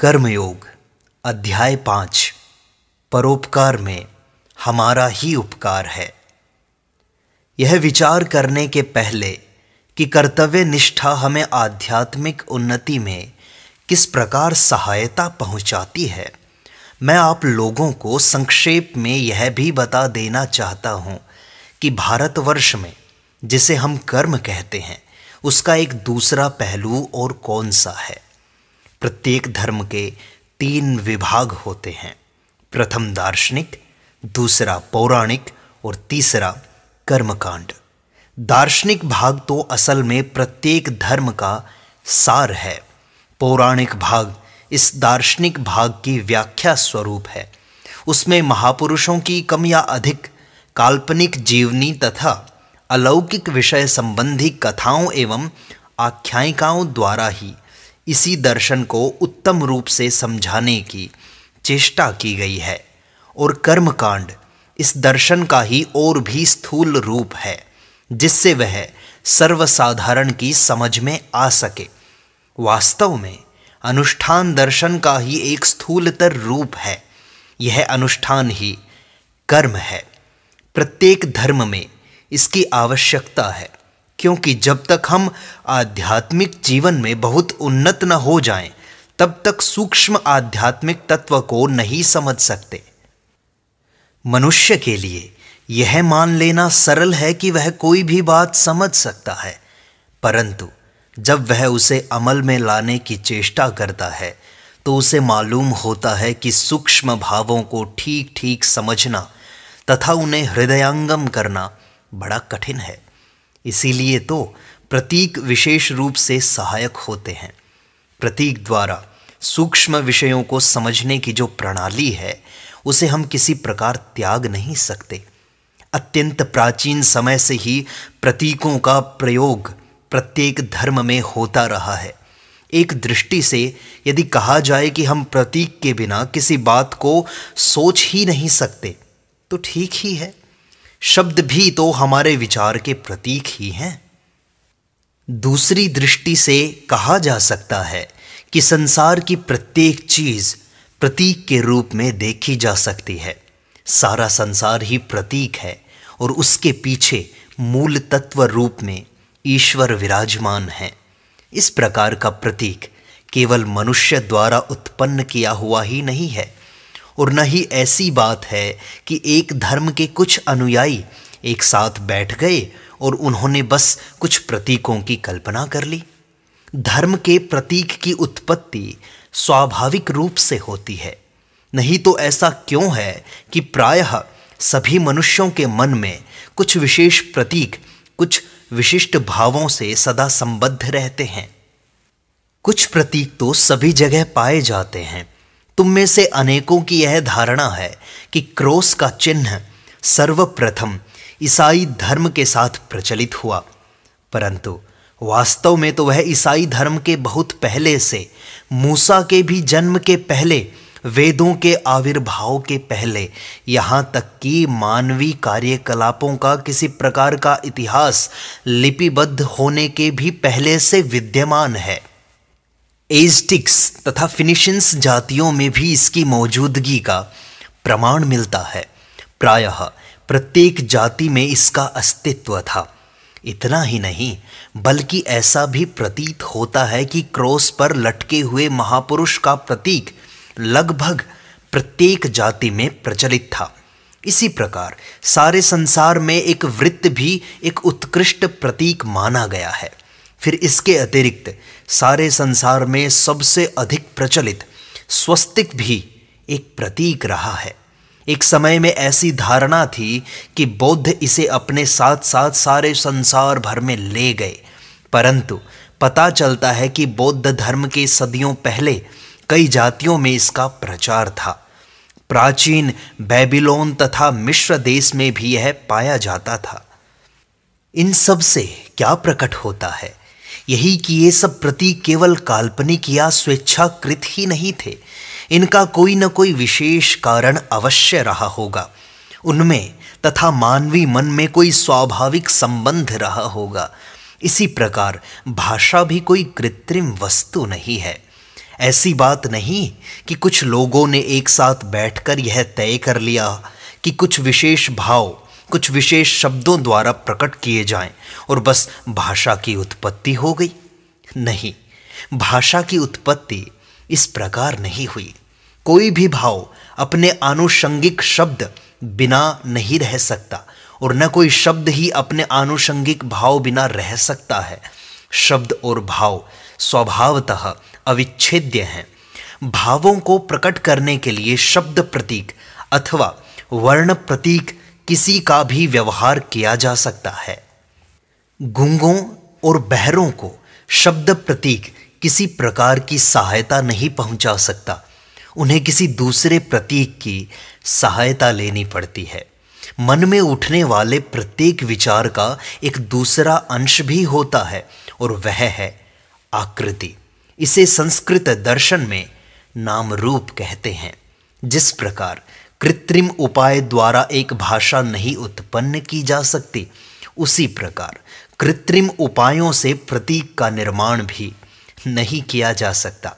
कर्मयोग अध्याय पांच परोपकार में हमारा ही उपकार है यह विचार करने के पहले कि कर्तव्य निष्ठा हमें आध्यात्मिक उन्नति में किस प्रकार सहायता पहुंचाती है मैं आप लोगों को संक्षेप में यह भी बता देना चाहता हूं कि भारतवर्ष में जिसे हम कर्म कहते हैं उसका एक दूसरा पहलू और कौन सा है प्रत्येक धर्म के तीन विभाग होते हैं प्रथम दार्शनिक दूसरा पौराणिक और तीसरा कर्मकांड दार्शनिक भाग तो असल में प्रत्येक धर्म का सार है पौराणिक भाग इस दार्शनिक भाग की व्याख्या स्वरूप है उसमें महापुरुषों की कम या अधिक काल्पनिक जीवनी तथा अलौकिक विषय संबंधी कथाओं एवं आख्यायिकाओं द्वारा ही इसी दर्शन को उत्तम रूप से समझाने की चेष्टा की गई है और कर्मकांड इस दर्शन का ही और भी स्थूल रूप है जिससे वह सर्वसाधारण की समझ में आ सके वास्तव में अनुष्ठान दर्शन का ही एक स्थूलतर रूप है यह अनुष्ठान ही कर्म है प्रत्येक धर्म में इसकी आवश्यकता है क्योंकि जब तक हम आध्यात्मिक जीवन में बहुत उन्नत न हो जाएं, तब तक सूक्ष्म आध्यात्मिक तत्व को नहीं समझ सकते मनुष्य के लिए यह मान लेना सरल है कि वह कोई भी बात समझ सकता है परंतु जब वह उसे अमल में लाने की चेष्टा करता है तो उसे मालूम होता है कि सूक्ष्म भावों को ठीक ठीक समझना तथा उन्हें हृदयंगम करना बड़ा कठिन है इसीलिए तो प्रतीक विशेष रूप से सहायक होते हैं प्रतीक द्वारा सूक्ष्म विषयों को समझने की जो प्रणाली है उसे हम किसी प्रकार त्याग नहीं सकते अत्यंत प्राचीन समय से ही प्रतीकों का प्रयोग प्रत्येक धर्म में होता रहा है एक दृष्टि से यदि कहा जाए कि हम प्रतीक के बिना किसी बात को सोच ही नहीं सकते तो ठीक ही है शब्द भी तो हमारे विचार के प्रतीक ही हैं दूसरी दृष्टि से कहा जा सकता है कि संसार की प्रत्येक चीज प्रतीक के रूप में देखी जा सकती है सारा संसार ही प्रतीक है और उसके पीछे मूल तत्व रूप में ईश्वर विराजमान है इस प्रकार का प्रतीक केवल मनुष्य द्वारा उत्पन्न किया हुआ ही नहीं है और न ही ऐसी बात है कि एक धर्म के कुछ अनुयायी एक साथ बैठ गए और उन्होंने बस कुछ प्रतीकों की कल्पना कर ली धर्म के प्रतीक की उत्पत्ति स्वाभाविक रूप से होती है नहीं तो ऐसा क्यों है कि प्रायः सभी मनुष्यों के मन में कुछ विशेष प्रतीक कुछ विशिष्ट भावों से सदा संबद्ध रहते हैं कुछ प्रतीक तो सभी जगह पाए जाते हैं तुम में से अनेकों की यह धारणा है कि क्रोस का चिन्ह सर्वप्रथम ईसाई धर्म के साथ प्रचलित हुआ परंतु वास्तव में तो वह ईसाई धर्म के बहुत पहले से मूसा के भी जन्म के पहले वेदों के आविर्भाव के पहले यहाँ तक कि मानवीय कार्यकलापों का किसी प्रकार का इतिहास लिपिबद्ध होने के भी पहले से विद्यमान है एजटिक्स तथा फिनिशियंस जातियों में भी इसकी मौजूदगी का प्रमाण मिलता है प्रायः प्रत्येक जाति में इसका अस्तित्व था इतना ही नहीं बल्कि ऐसा भी प्रतीत होता है कि क्रॉस पर लटके हुए महापुरुष का प्रतीक लगभग प्रत्येक जाति में प्रचलित था इसी प्रकार सारे संसार में एक वृत्त भी एक उत्कृष्ट प्रतीक माना गया है फिर इसके अतिरिक्त सारे संसार में सबसे अधिक प्रचलित स्वस्तिक भी एक प्रतीक रहा है एक समय में ऐसी धारणा थी कि बौद्ध इसे अपने साथ साथ सारे संसार भर में ले गए परंतु पता चलता है कि बौद्ध धर्म के सदियों पहले कई जातियों में इसका प्रचार था प्राचीन बेबीलोन तथा मिश्र देश में भी यह पाया जाता था इन सब से क्या प्रकट होता है यही कि ये सब प्रतीक केवल काल्पनिक या स्वेच्छाकृत ही नहीं थे इनका कोई न कोई विशेष कारण अवश्य रहा होगा उनमें तथा मानवीय मन में कोई स्वाभाविक संबंध रहा होगा इसी प्रकार भाषा भी कोई कृत्रिम वस्तु नहीं है ऐसी बात नहीं कि कुछ लोगों ने एक साथ बैठकर यह तय कर लिया कि कुछ विशेष भाव कुछ विशेष शब्दों द्वारा प्रकट किए जाएं और बस भाषा की उत्पत्ति हो गई नहीं भाषा की उत्पत्ति इस प्रकार नहीं हुई कोई भी भाव अपने आनुषंगिक शब्द बिना नहीं रह सकता और न कोई शब्द ही अपने आनुषंगिक भाव बिना रह सकता है शब्द और भाव स्वभावतः अविच्छेद्य हैं भावों को प्रकट करने के लिए शब्द प्रतीक अथवा वर्ण प्रतीक किसी का भी व्यवहार किया जा सकता है गुंगों और बहरों को शब्द प्रतीक किसी प्रकार की सहायता नहीं पहुंचा सकता उन्हें किसी दूसरे प्रतीक की सहायता लेनी पड़ती है मन में उठने वाले प्रत्येक विचार का एक दूसरा अंश भी होता है और वह है आकृति इसे संस्कृत दर्शन में नाम रूप कहते हैं जिस प्रकार कृत्रिम उपाय द्वारा एक भाषा नहीं उत्पन्न की जा सकती उसी प्रकार कृत्रिम उपायों से प्रतीक का निर्माण भी नहीं किया जा सकता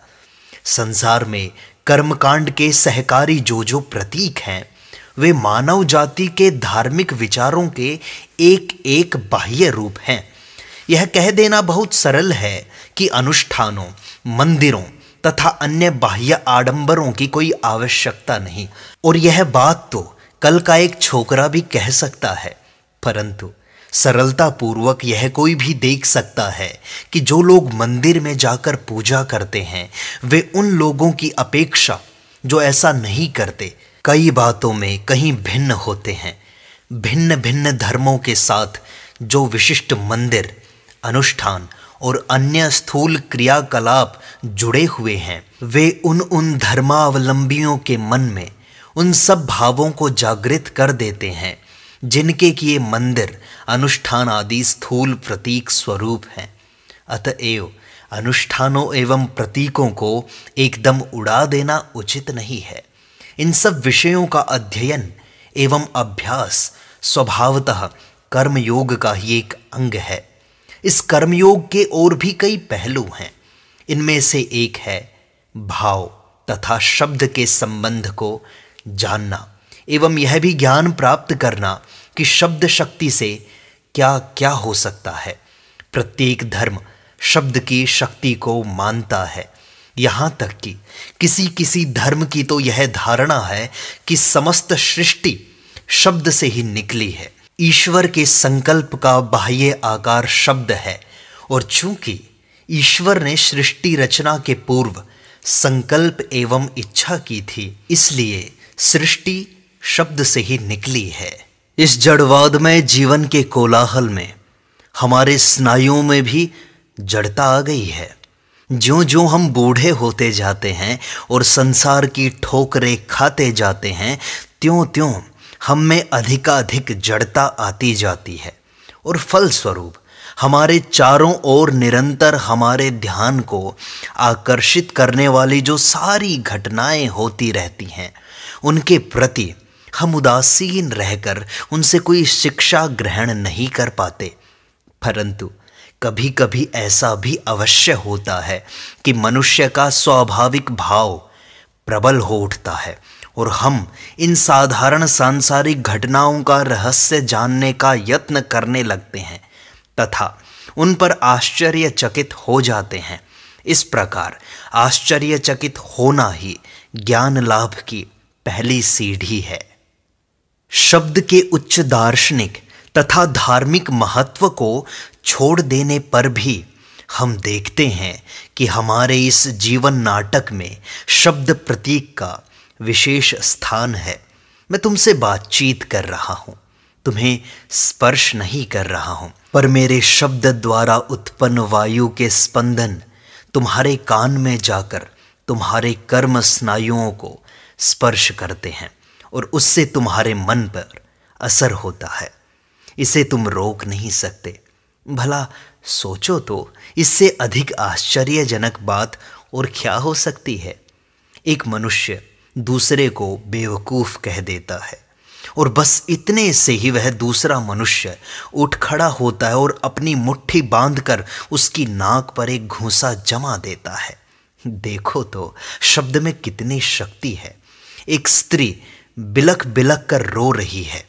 संसार में कर्मकांड के सहकारी जो जो प्रतीक हैं वे मानव जाति के धार्मिक विचारों के एक एक बाह्य रूप हैं यह कह देना बहुत सरल है कि अनुष्ठानों मंदिरों तथा अन्य बाह्य आडंबरों की कोई आवश्यकता नहीं और यह बात तो कल का एक छोकरा भी कह सकता है परंतु पूर्वक यह कोई भी देख सकता है कि जो लोग मंदिर में जाकर पूजा करते हैं वे उन लोगों की अपेक्षा जो ऐसा नहीं करते कई बातों में कहीं भिन्न होते हैं भिन्न भिन्न धर्मों के साथ जो विशिष्ट मंदिर अनुष्ठान और अन्य स्थूल क्रियाकलाप जुड़े हुए हैं वे उन उन धर्मावलंबियों के मन में उन सब भावों को जागृत कर देते हैं जिनके किए मंदिर अनुष्ठान आदि स्थूल प्रतीक स्वरूप हैं अतएव अनुष्ठानों एवं प्रतीकों को एकदम उड़ा देना उचित नहीं है इन सब विषयों का अध्ययन एवं अभ्यास स्वभावतः कर्मयोग का ही एक अंग है इस कर्मयोग के और भी कई पहलू हैं इनमें से एक है भाव तथा शब्द के संबंध को जानना एवं यह भी ज्ञान प्राप्त करना कि शब्द शक्ति से क्या क्या हो सकता है प्रत्येक धर्म शब्द की शक्ति को मानता है यहाँ तक कि किसी किसी धर्म की तो यह धारणा है कि समस्त सृष्टि शब्द से ही निकली है ईश्वर के संकल्प का बाह्य आकार शब्द है और चूंकि ईश्वर ने सृष्टि रचना के पूर्व संकल्प एवं इच्छा की थी इसलिए सृष्टि शब्द से ही निकली है इस जड़वादमय जीवन के कोलाहल में हमारे स्नायुओं में भी जड़ता आ गई है जो जो हम बूढ़े होते जाते हैं और संसार की ठोकरें खाते जाते हैं त्यों त्यों हम में अधिकाधिक जड़ता आती जाती है और फलस्वरूप हमारे चारों ओर निरंतर हमारे ध्यान को आकर्षित करने वाली जो सारी घटनाएं होती रहती हैं उनके प्रति हम उदासीन रहकर उनसे कोई शिक्षा ग्रहण नहीं कर पाते परंतु कभी कभी ऐसा भी अवश्य होता है कि मनुष्य का स्वाभाविक भाव प्रबल हो उठता है और हम इन साधारण सांसारिक घटनाओं का रहस्य जानने का यत्न करने लगते हैं तथा उन पर आश्चर्यचकित हो जाते हैं इस प्रकार आश्चर्यचकित होना ही ज्ञान लाभ की पहली सीढ़ी है शब्द के उच्च दार्शनिक तथा धार्मिक महत्व को छोड़ देने पर भी हम देखते हैं कि हमारे इस जीवन नाटक में शब्द प्रतीक का विशेष स्थान है मैं तुमसे बातचीत कर रहा हूं तुम्हें स्पर्श नहीं कर रहा हूं पर मेरे शब्द द्वारा उत्पन्न वायु के स्पंदन तुम्हारे कान में जाकर तुम्हारे कर्म स्नायुओं को स्पर्श करते हैं और उससे तुम्हारे मन पर असर होता है इसे तुम रोक नहीं सकते भला सोचो तो इससे अधिक आश्चर्यजनक बात और क्या हो सकती है एक मनुष्य दूसरे को बेवकूफ़ कह देता है और बस इतने से ही वह दूसरा मनुष्य उठ खड़ा होता है और अपनी मुट्ठी बांधकर उसकी नाक पर एक घूसा जमा देता है देखो तो शब्द में कितनी शक्ति है एक स्त्री बिलक बिलक कर रो रही है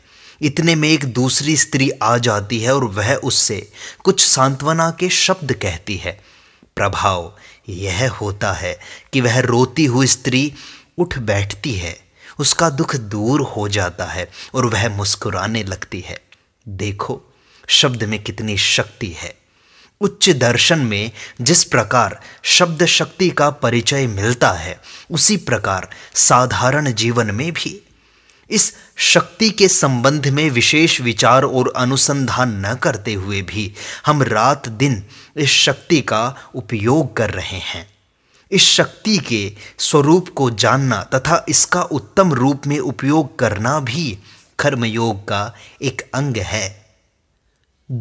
इतने में एक दूसरी स्त्री आ जाती है और वह उससे कुछ सांत्वना के शब्द कहती है प्रभाव यह होता है कि वह रोती हुई स्त्री उठ बैठती है उसका दुख दूर हो जाता है और वह मुस्कुराने लगती है देखो शब्द में कितनी शक्ति है उच्च दर्शन में जिस प्रकार शब्द शक्ति का परिचय मिलता है उसी प्रकार साधारण जीवन में भी इस शक्ति के संबंध में विशेष विचार और अनुसंधान न करते हुए भी हम रात दिन इस शक्ति का उपयोग कर रहे हैं इस शक्ति के स्वरूप को जानना तथा इसका उत्तम रूप में उपयोग करना भी कर्मयोग का एक अंग है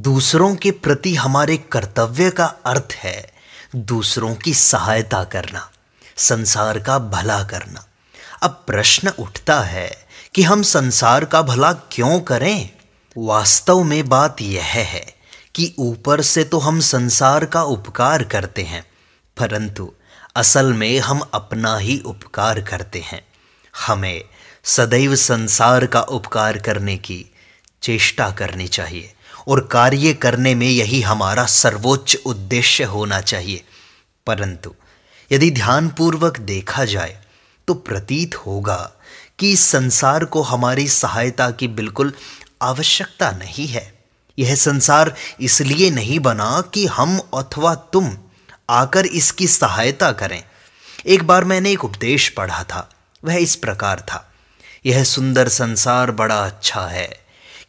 दूसरों के प्रति हमारे कर्तव्य का अर्थ है दूसरों की सहायता करना संसार का भला करना अब प्रश्न उठता है कि हम संसार का भला क्यों करें वास्तव में बात यह है कि ऊपर से तो हम संसार का उपकार करते हैं परंतु असल में हम अपना ही उपकार करते हैं हमें सदैव संसार का उपकार करने की चेष्टा करनी चाहिए और कार्य करने में यही हमारा सर्वोच्च उद्देश्य होना चाहिए परंतु यदि ध्यानपूर्वक देखा जाए तो प्रतीत होगा कि संसार को हमारी सहायता की बिल्कुल आवश्यकता नहीं है यह संसार इसलिए नहीं बना कि हम अथवा तुम आकर इसकी सहायता करें एक बार मैंने एक उपदेश पढ़ा था वह इस प्रकार था यह सुंदर संसार बड़ा अच्छा है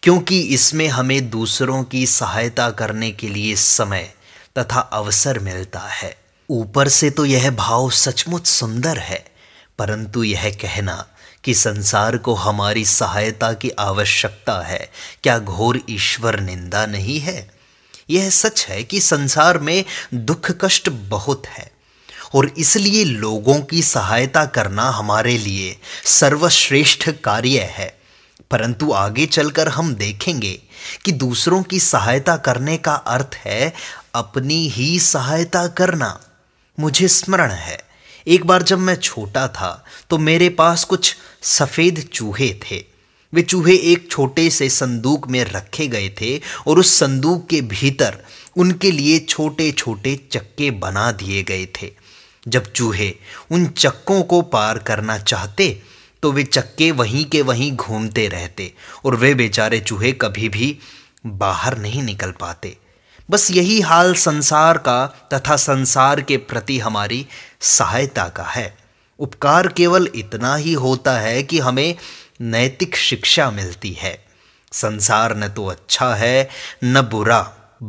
क्योंकि इसमें हमें दूसरों की सहायता करने के लिए समय तथा अवसर मिलता है ऊपर से तो यह भाव सचमुच सुंदर है परंतु यह कहना कि संसार को हमारी सहायता की आवश्यकता है क्या घोर ईश्वर निंदा नहीं है यह सच है कि संसार में दुख कष्ट बहुत है और इसलिए लोगों की सहायता करना हमारे लिए सर्वश्रेष्ठ कार्य है परंतु आगे चलकर हम देखेंगे कि दूसरों की सहायता करने का अर्थ है अपनी ही सहायता करना मुझे स्मरण है एक बार जब मैं छोटा था तो मेरे पास कुछ सफ़ेद चूहे थे वे चूहे एक छोटे से संदूक में रखे गए थे और उस संदूक के भीतर उनके लिए छोटे छोटे चक्के बना दिए गए थे जब चूहे उन चक्कों को पार करना चाहते तो वे चक्के वहीं के वहीं घूमते रहते और वे बेचारे चूहे कभी भी बाहर नहीं निकल पाते बस यही हाल संसार का तथा संसार के प्रति हमारी सहायता का है उपकार केवल इतना ही होता है कि हमें नैतिक शिक्षा मिलती है संसार न तो अच्छा है न बुरा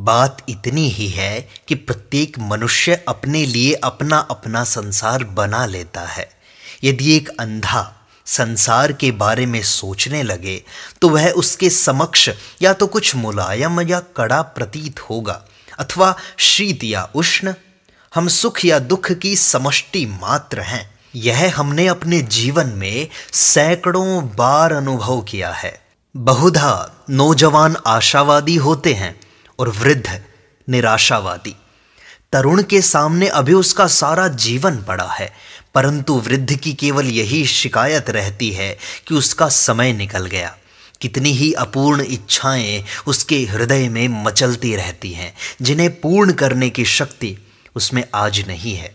बात इतनी ही है कि प्रत्येक मनुष्य अपने लिए अपना अपना संसार बना लेता है यदि एक अंधा संसार के बारे में सोचने लगे तो वह उसके समक्ष या तो कुछ मुलायम या कड़ा प्रतीत होगा अथवा शीत या उष्ण हम सुख या दुख की समष्टि मात्र हैं यह हमने अपने जीवन में सैकड़ों बार अनुभव किया है बहुधा नौजवान आशावादी होते हैं और वृद्ध निराशावादी तरुण के सामने अभी उसका सारा जीवन पड़ा है परंतु वृद्ध की केवल यही शिकायत रहती है कि उसका समय निकल गया कितनी ही अपूर्ण इच्छाएं उसके हृदय में मचलती रहती हैं जिन्हें पूर्ण करने की शक्ति उसमें आज नहीं है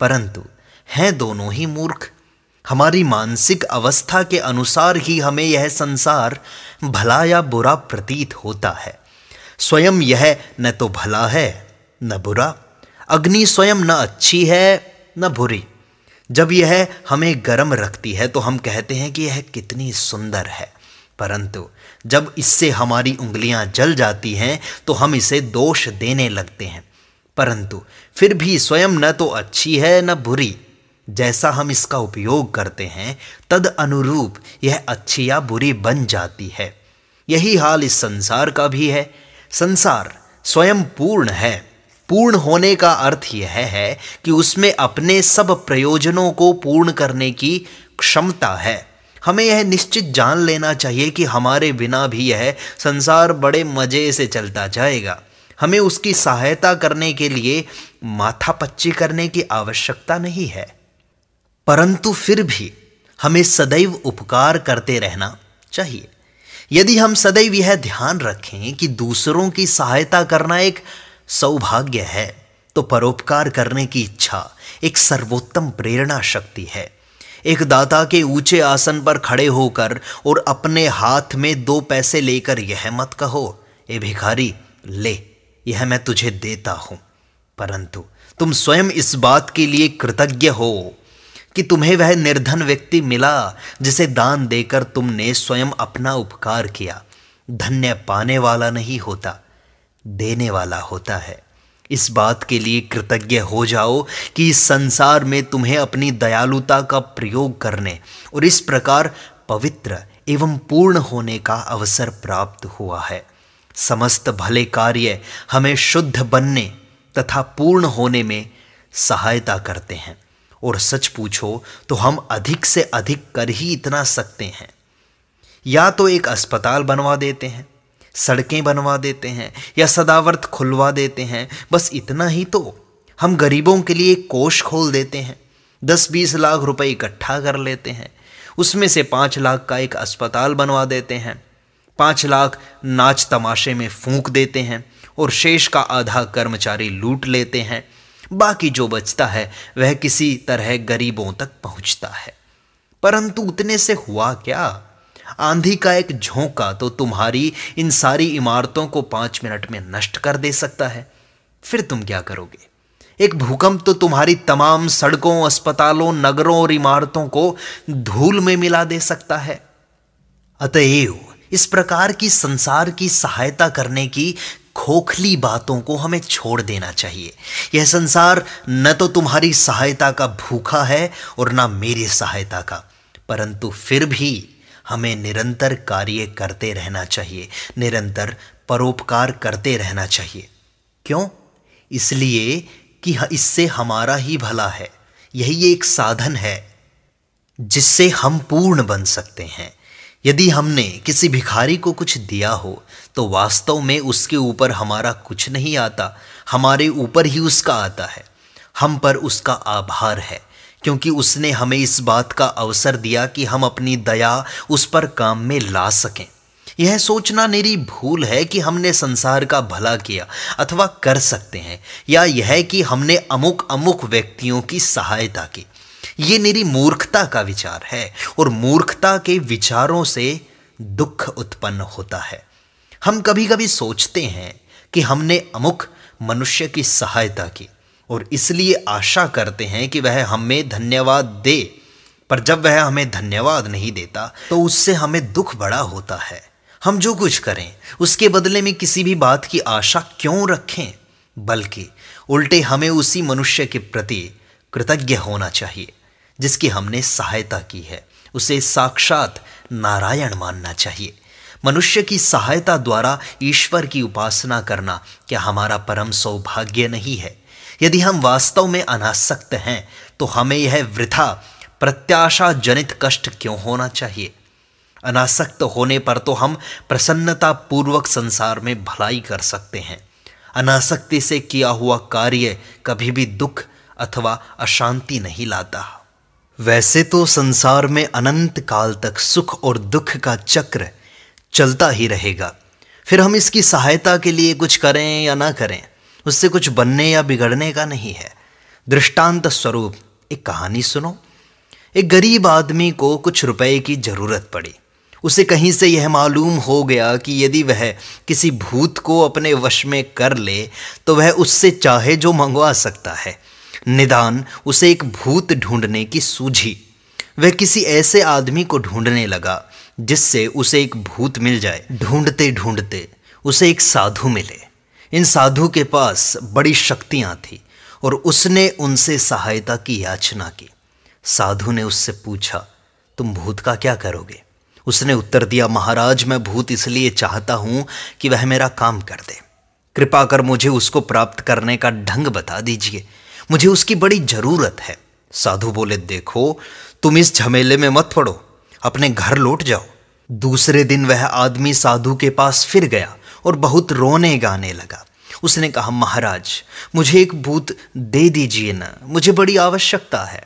परंतु हैं दोनों ही मूर्ख हमारी मानसिक अवस्था के अनुसार ही हमें यह संसार भला या बुरा प्रतीत होता है स्वयं यह न तो भला है न बुरा अग्नि स्वयं न अच्छी है न बुरी जब यह हमें गर्म रखती है तो हम कहते हैं कि यह कितनी सुंदर है परंतु जब इससे हमारी उंगलियां जल जाती हैं तो हम इसे दोष देने लगते हैं परंतु फिर भी स्वयं न तो अच्छी है न बुरी जैसा हम इसका उपयोग करते हैं तद अनुरूप यह अच्छी या बुरी बन जाती है यही हाल इस संसार का भी है संसार स्वयं पूर्ण है पूर्ण होने का अर्थ यह है कि उसमें अपने सब प्रयोजनों को पूर्ण करने की क्षमता है हमें यह निश्चित जान लेना चाहिए कि हमारे बिना भी यह संसार बड़े मज़े से चलता जाएगा हमें उसकी सहायता करने के लिए माथापच्ची करने की आवश्यकता नहीं है परंतु फिर भी हमें सदैव उपकार करते रहना चाहिए यदि हम सदैव यह ध्यान रखें कि दूसरों की सहायता करना एक सौभाग्य है तो परोपकार करने की इच्छा एक सर्वोत्तम प्रेरणा शक्ति है एक दाता के ऊंचे आसन पर खड़े होकर और अपने हाथ में दो पैसे लेकर यह मत कहो ए भिखारी ले यह मैं तुझे देता हूं परंतु तुम स्वयं इस बात के लिए कृतज्ञ हो कि तुम्हें वह निर्धन व्यक्ति मिला जिसे दान देकर तुमने स्वयं अपना उपकार किया धन्य पाने वाला नहीं होता देने वाला होता है इस बात के लिए कृतज्ञ हो जाओ कि इस संसार में तुम्हें अपनी दयालुता का प्रयोग करने और इस प्रकार पवित्र एवं पूर्ण होने का अवसर प्राप्त हुआ है समस्त भले कार्य हमें शुद्ध बनने तथा पूर्ण होने में सहायता करते हैं और सच पूछो तो हम अधिक से अधिक कर ही इतना सकते हैं या तो एक अस्पताल बनवा देते हैं सड़कें बनवा देते हैं या सदावर्त खुलवा देते हैं बस इतना ही तो हम गरीबों के लिए कोष खोल देते हैं दस बीस लाख रुपए इकट्ठा कर लेते हैं उसमें से पाँच लाख का एक अस्पताल बनवा देते हैं पाँच लाख नाच तमाशे में फूंक देते हैं और शेष का आधा कर्मचारी लूट लेते हैं बाकी जो बचता है वह किसी तरह गरीबों तक पहुंचता है परंतु उतने से हुआ क्या आंधी का एक झोंका तो तुम्हारी इन सारी इमारतों को पांच मिनट में नष्ट कर दे सकता है फिर तुम क्या करोगे एक भूकंप तो तुम्हारी तमाम सड़कों अस्पतालों नगरों और इमारतों को धूल में मिला दे सकता है अतएव इस प्रकार की संसार की सहायता करने की खोखली बातों को हमें छोड़ देना चाहिए यह संसार न तो तुम्हारी सहायता का भूखा है और ना मेरी सहायता का परंतु फिर भी हमें निरंतर कार्य करते रहना चाहिए निरंतर परोपकार करते रहना चाहिए क्यों इसलिए कि इससे हमारा ही भला है यही एक साधन है जिससे हम पूर्ण बन सकते हैं यदि हमने किसी भिखारी को कुछ दिया हो तो वास्तव में उसके ऊपर हमारा कुछ नहीं आता हमारे ऊपर ही उसका आता है हम पर उसका आभार है क्योंकि उसने हमें इस बात का अवसर दिया कि हम अपनी दया उस पर काम में ला सकें यह सोचना मेरी भूल है कि हमने संसार का भला किया अथवा कर सकते हैं या यह कि हमने अमुक अमुक व्यक्तियों की सहायता की ये मेरी मूर्खता का विचार है और मूर्खता के विचारों से दुख उत्पन्न होता है हम कभी कभी सोचते हैं कि हमने अमुक मनुष्य की सहायता की और इसलिए आशा करते हैं कि वह हमें धन्यवाद दे पर जब वह हमें धन्यवाद नहीं देता तो उससे हमें दुख बड़ा होता है हम जो कुछ करें उसके बदले में किसी भी बात की आशा क्यों रखें बल्कि उल्टे हमें उसी मनुष्य के प्रति कृतज्ञ होना चाहिए जिसकी हमने सहायता की है उसे साक्षात नारायण मानना चाहिए मनुष्य की सहायता द्वारा ईश्वर की उपासना करना क्या हमारा परम सौभाग्य नहीं है यदि हम वास्तव में अनासक्त हैं तो हमें यह वृथा प्रत्याशा जनित कष्ट क्यों होना चाहिए अनासक्त होने पर तो हम प्रसन्नता पूर्वक संसार में भलाई कर सकते हैं अनासक्ति से किया हुआ कार्य कभी भी दुख अथवा अशांति नहीं लाता वैसे तो संसार में अनंत काल तक सुख और दुख का चक्र चलता ही रहेगा फिर हम इसकी सहायता के लिए कुछ करें या ना करें उससे कुछ बनने या बिगड़ने का नहीं है दृष्टांत स्वरूप एक कहानी सुनो एक गरीब आदमी को कुछ रुपए की ज़रूरत पड़ी उसे कहीं से यह मालूम हो गया कि यदि वह किसी भूत को अपने वश में कर ले तो वह उससे चाहे जो मंगवा सकता है निदान उसे एक भूत ढूंढने की सूझी वह किसी ऐसे आदमी को ढूंढने लगा जिससे उसे एक भूत मिल जाए ढूंढते ढूंढते उसे एक साधु मिले इन साधु के पास बड़ी शक्तियाँ थी और उसने उनसे सहायता की याचना की साधु ने उससे पूछा तुम भूत का क्या करोगे उसने उत्तर दिया महाराज मैं भूत इसलिए चाहता हूँ कि वह मेरा काम कर दे कृपा कर मुझे उसको प्राप्त करने का ढंग बता दीजिए मुझे उसकी बड़ी जरूरत है साधु बोले देखो तुम इस झमेले में मत पड़ो अपने घर लौट जाओ दूसरे दिन वह आदमी साधु के पास फिर गया और बहुत रोने गाने लगा उसने कहा महाराज मुझे एक भूत दे दीजिए ना मुझे बड़ी आवश्यकता है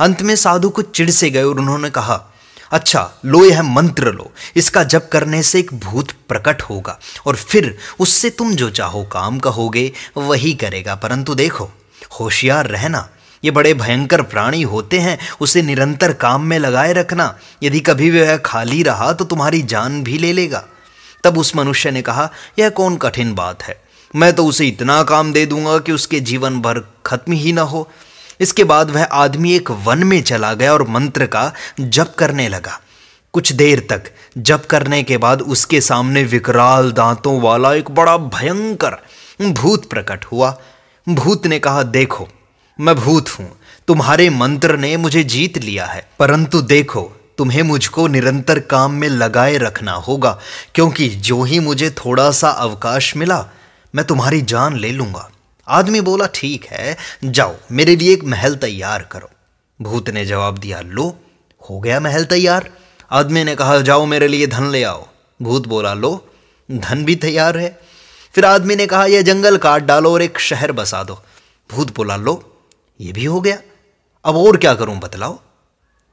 अंत में साधु कुछ चिड़ से गए और उन्होंने कहा अच्छा लो यह मंत्र लो इसका जप करने से एक भूत प्रकट होगा और फिर उससे तुम जो चाहो काम कहोगे वही करेगा परंतु देखो होशियार रहना ये बड़े भयंकर प्राणी होते हैं उसे निरंतर काम में लगाए रखना यदि कभी वह खाली रहा तो तुम्हारी जान भी ले लेगा तब उस मनुष्य ने कहा यह कौन कठिन बात है मैं तो उसे इतना काम दे दूंगा कि उसके जीवन भर खत्म ही ना हो इसके बाद वह आदमी एक वन में चला गया और मंत्र का जप करने लगा कुछ देर तक जप करने के बाद उसके सामने विकराल दांतों वाला एक बड़ा भयंकर भूत प्रकट हुआ भूत ने कहा देखो मैं भूत हूं तुम्हारे मंत्र ने मुझे जीत लिया है परंतु देखो तुम्हें मुझको निरंतर काम में लगाए रखना होगा क्योंकि जो ही मुझे थोड़ा सा अवकाश मिला मैं तुम्हारी जान ले लूंगा आदमी बोला ठीक है जाओ मेरे लिए एक महल तैयार करो भूत ने जवाब दिया लो हो गया महल तैयार आदमी ने कहा जाओ मेरे लिए धन ले आओ भूत बोला लो धन भी तैयार है फिर आदमी ने कहा यह जंगल काट डालो और एक शहर बसा दो भूत बुला लो ये भी हो गया अब और क्या करूं बतलाओ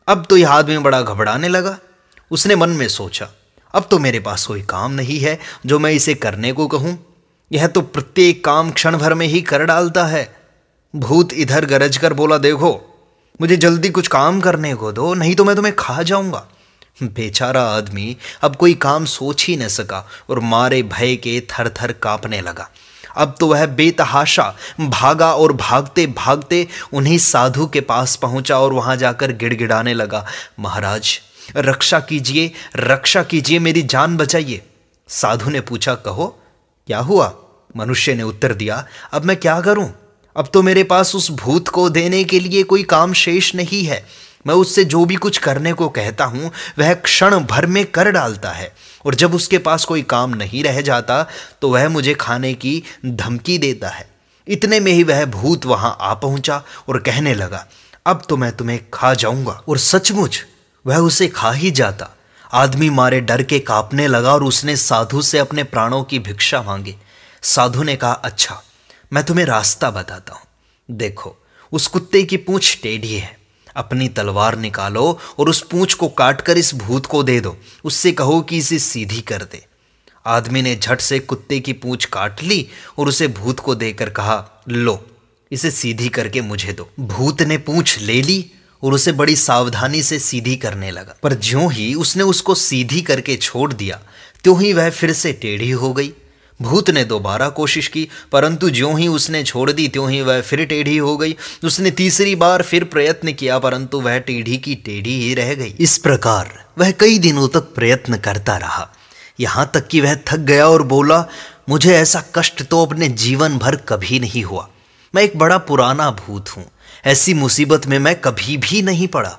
अब तो यह आदमी बड़ा घबराने लगा उसने मन में सोचा अब तो मेरे पास कोई काम नहीं है जो मैं इसे करने को कहूं यह तो प्रत्येक काम क्षण भर में ही कर डालता है भूत इधर गरज कर बोला देखो मुझे जल्दी कुछ काम करने को दो नहीं तो मैं तुम्हें खा जाऊंगा बेचारा आदमी अब कोई काम सोच ही न सका और मारे भय के थर थर कांपने लगा अब तो वह बेतहाशा भागा और भागते भागते उन्हीं साधु के पास पहुंचा और वहां जाकर गिड़गिड़ाने लगा महाराज रक्षा कीजिए रक्षा कीजिए मेरी जान बचाइए साधु ने पूछा कहो क्या हुआ मनुष्य ने उत्तर दिया अब मैं क्या करूं अब तो मेरे पास उस भूत को देने के लिए कोई काम शेष नहीं है मैं उससे जो भी कुछ करने को कहता हूँ वह क्षण भर में कर डालता है और जब उसके पास कोई काम नहीं रह जाता तो वह मुझे खाने की धमकी देता है इतने में ही वह भूत वहाँ आ पहुँचा और कहने लगा अब तो मैं तुम्हें खा जाऊंगा और सचमुच वह उसे खा ही जाता आदमी मारे डर के कांपने लगा और उसने साधु से अपने प्राणों की भिक्षा मांगी साधु ने कहा अच्छा मैं तुम्हें रास्ता बताता हूँ देखो उस कुत्ते की पूछ टेढ़ी है अपनी तलवार निकालो और उस पूंछ को काटकर इस भूत को दे दो उससे कहो कि इसे सीधी कर दे आदमी ने झट से कुत्ते की पूंछ काट ली और उसे भूत को देकर कहा लो इसे सीधी करके मुझे दो भूत ने पूंछ ले ली और उसे बड़ी सावधानी से सीधी करने लगा पर ज्यों ही उसने उसको सीधी करके छोड़ दिया त्यों ही वह फिर से टेढ़ी हो गई भूत ने दोबारा कोशिश की परंतु ज्यों ही उसने छोड़ दी त्यों ही वह फिर टेढ़ी हो गई उसने तीसरी बार फिर प्रयत्न किया परंतु वह टेढ़ी की टेढ़ी ही रह गई इस प्रकार वह कई दिनों तक प्रयत्न करता रहा यहाँ तक कि वह थक गया और बोला मुझे ऐसा कष्ट तो अपने जीवन भर कभी नहीं हुआ मैं एक बड़ा पुराना भूत हूँ ऐसी मुसीबत में मैं कभी भी नहीं पड़ा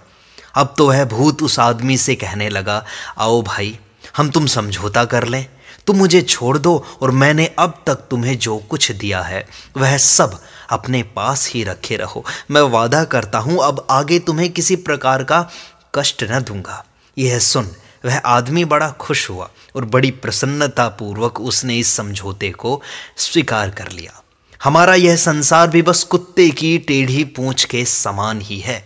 अब तो वह भूत उस आदमी से कहने लगा आओ भाई हम तुम समझौता कर लें तुम मुझे छोड़ दो और मैंने अब तक तुम्हें जो कुछ दिया है वह सब अपने पास ही रखे रहो मैं वादा करता हूँ अब आगे तुम्हें किसी प्रकार का कष्ट न दूंगा यह सुन वह आदमी बड़ा खुश हुआ और बड़ी प्रसन्नतापूर्वक उसने इस समझौते को स्वीकार कर लिया हमारा यह संसार भी बस कुत्ते की टेढ़ी पूंछ के समान ही है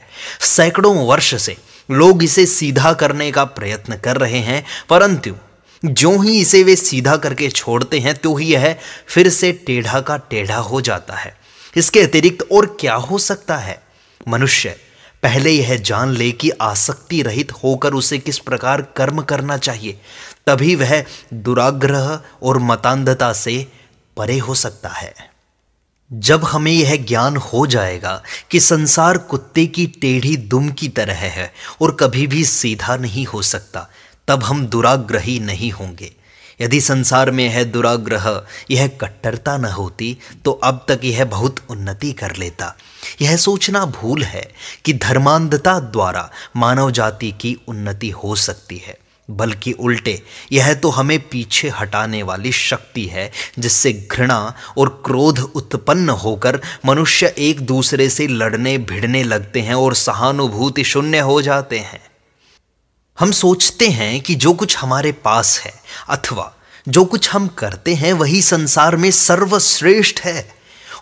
सैकड़ों वर्ष से लोग इसे सीधा करने का प्रयत्न कर रहे हैं परंतु जो ही इसे वे सीधा करके छोड़ते हैं तो ही यह फिर से टेढ़ा का टेढ़ा हो जाता है इसके अतिरिक्त और क्या हो सकता है मनुष्य पहले यह जान ले कि आसक्ति रहित होकर उसे किस प्रकार कर्म करना चाहिए तभी वह दुराग्रह और मतांधता से परे हो सकता है जब हमें यह ज्ञान हो जाएगा कि संसार कुत्ते की टेढ़ी दुम की तरह है और कभी भी सीधा नहीं हो सकता तब हम दुराग्रही नहीं होंगे यदि संसार में है दुराग्रह यह कट्टरता न होती तो अब तक यह बहुत उन्नति कर लेता यह सोचना भूल है कि धर्मांधता द्वारा मानव जाति की उन्नति हो सकती है बल्कि उल्टे यह तो हमें पीछे हटाने वाली शक्ति है जिससे घृणा और क्रोध उत्पन्न होकर मनुष्य एक दूसरे से लड़ने भिड़ने लगते हैं और सहानुभूति शून्य हो जाते हैं हम सोचते हैं कि जो कुछ हमारे पास है अथवा जो कुछ हम करते हैं वही संसार में सर्वश्रेष्ठ है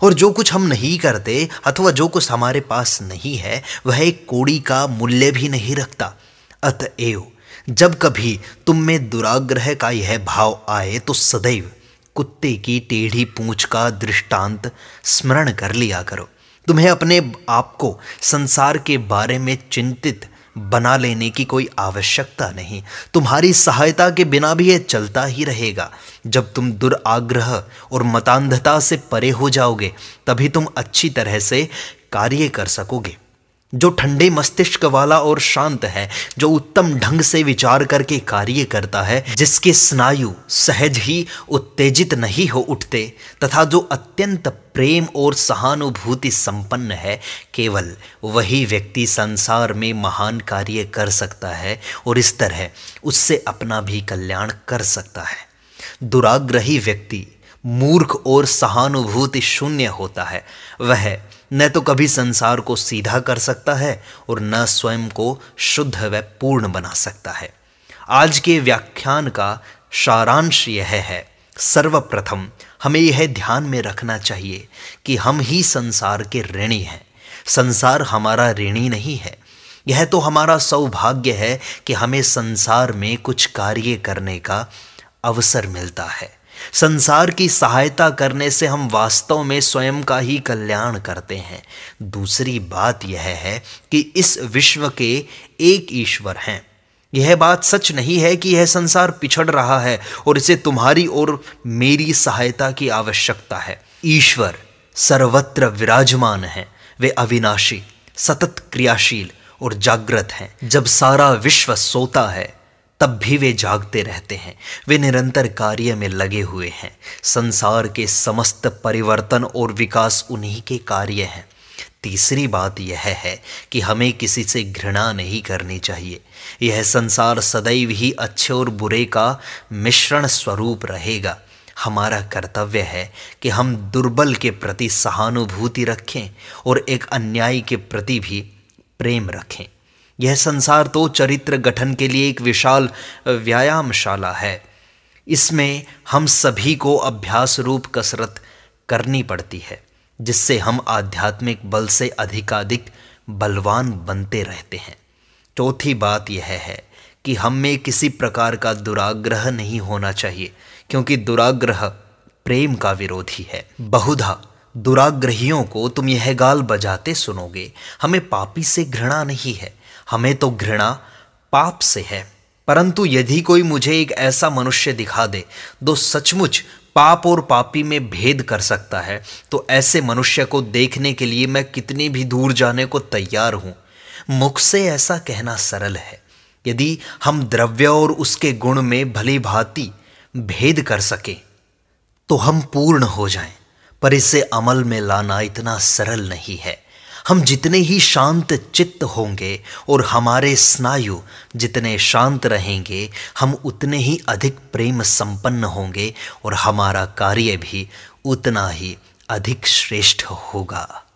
और जो कुछ हम नहीं करते अथवा जो कुछ हमारे पास नहीं है वह एक कोड़ी का मूल्य भी नहीं रखता अतएव जब कभी तुम में दुराग्रह का यह भाव आए तो सदैव कुत्ते की टेढ़ी पूंछ का दृष्टांत स्मरण कर लिया करो तुम्हें अपने आप को संसार के बारे में चिंतित बना लेने की कोई आवश्यकता नहीं तुम्हारी सहायता के बिना भी यह चलता ही रहेगा जब तुम दुराग्रह और मतान्धता से परे हो जाओगे तभी तुम अच्छी तरह से कार्य कर सकोगे जो ठंडे मस्तिष्क वाला और शांत है जो उत्तम ढंग से विचार करके कार्य करता है जिसके स्नायु सहज ही उत्तेजित नहीं हो उठते तथा जो अत्यंत प्रेम और सहानुभूति संपन्न है केवल वही व्यक्ति संसार में महान कार्य कर सकता है और इस तरह उससे अपना भी कल्याण कर सकता है दुराग्रही व्यक्ति मूर्ख और सहानुभूति शून्य होता है वह न तो कभी संसार को सीधा कर सकता है और न स्वयं को शुद्ध व पूर्ण बना सकता है आज के व्याख्यान का सारांश यह है सर्वप्रथम हमें यह ध्यान में रखना चाहिए कि हम ही संसार के ऋणी हैं संसार हमारा ऋणी नहीं है यह तो हमारा सौभाग्य है कि हमें संसार में कुछ कार्य करने का अवसर मिलता है संसार की सहायता करने से हम वास्तव में स्वयं का ही कल्याण करते हैं दूसरी बात यह है कि इस विश्व के एक ईश्वर हैं यह बात सच नहीं है कि यह संसार पिछड़ रहा है और इसे तुम्हारी और मेरी सहायता की आवश्यकता है ईश्वर सर्वत्र विराजमान है वे अविनाशी सतत क्रियाशील और जागृत हैं जब सारा विश्व सोता है तब भी वे जागते रहते हैं वे निरंतर कार्य में लगे हुए हैं संसार के समस्त परिवर्तन और विकास उन्हीं के कार्य हैं तीसरी बात यह है कि हमें किसी से घृणा नहीं करनी चाहिए यह संसार सदैव ही अच्छे और बुरे का मिश्रण स्वरूप रहेगा हमारा कर्तव्य है कि हम दुर्बल के प्रति सहानुभूति रखें और एक अन्यायी के प्रति भी प्रेम रखें यह संसार तो चरित्र गठन के लिए एक विशाल व्यायामशाला है इसमें हम सभी को अभ्यास रूप कसरत करनी पड़ती है जिससे हम आध्यात्मिक बल से अधिकाधिक बलवान बनते रहते हैं चौथी बात यह है कि हम में किसी प्रकार का दुराग्रह नहीं होना चाहिए क्योंकि दुराग्रह प्रेम का विरोधी है बहुधा दुराग्रहियों को तुम यह गाल बजाते सुनोगे हमें पापी से घृणा नहीं है हमें तो घृणा पाप से है परंतु यदि कोई मुझे एक ऐसा मनुष्य दिखा दे जो सचमुच पाप और पापी में भेद कर सकता है तो ऐसे मनुष्य को देखने के लिए मैं कितनी भी दूर जाने को तैयार हूं मुख से ऐसा कहना सरल है यदि हम द्रव्य और उसके गुण में भली भांति भेद कर सकें तो हम पूर्ण हो जाएं। पर इसे अमल में लाना इतना सरल नहीं है हम जितने ही शांत चित्त होंगे और हमारे स्नायु जितने शांत रहेंगे हम उतने ही अधिक प्रेम संपन्न होंगे और हमारा कार्य भी उतना ही अधिक श्रेष्ठ होगा